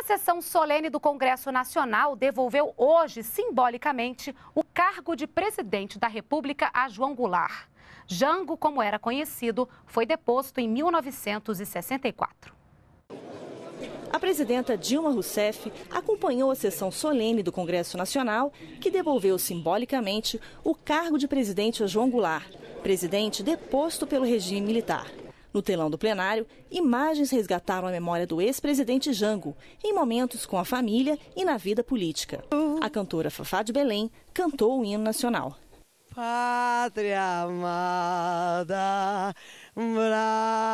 Uma sessão solene do Congresso Nacional devolveu hoje, simbolicamente, o cargo de presidente da República a João Goulart. Jango, como era conhecido, foi deposto em 1964. A presidenta Dilma Rousseff acompanhou a sessão solene do Congresso Nacional, que devolveu simbolicamente o cargo de presidente a João Goulart, presidente deposto pelo regime militar. No telão do plenário, imagens resgataram a memória do ex-presidente Jango, em momentos com a família e na vida política. A cantora Fafá de Belém cantou o hino nacional. Pátria amada, brava.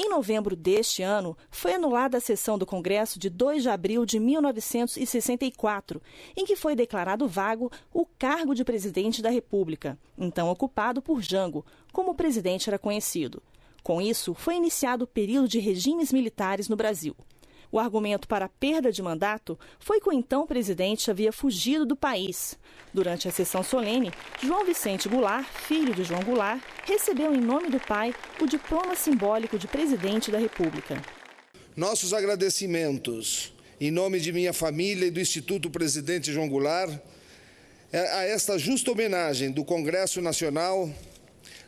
Em novembro deste ano, foi anulada a sessão do Congresso de 2 de abril de 1964, em que foi declarado vago o cargo de presidente da República, então ocupado por Jango, como o presidente era conhecido. Com isso, foi iniciado o período de regimes militares no Brasil. O argumento para a perda de mandato foi que o então presidente havia fugido do país. Durante a sessão solene, João Vicente Goulart, filho de João Goulart, recebeu em nome do pai o diploma simbólico de presidente da República. Nossos agradecimentos, em nome de minha família e do Instituto Presidente João Goulart, é, a esta justa homenagem do Congresso Nacional,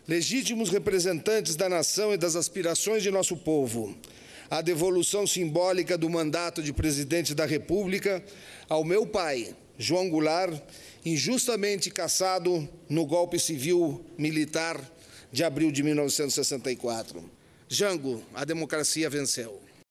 legítimos representantes da nação e das aspirações de nosso povo, a devolução simbólica do mandato de presidente da República ao meu pai, João Goulart, injustamente caçado no golpe civil militar de abril de 1964. Jango, a democracia venceu.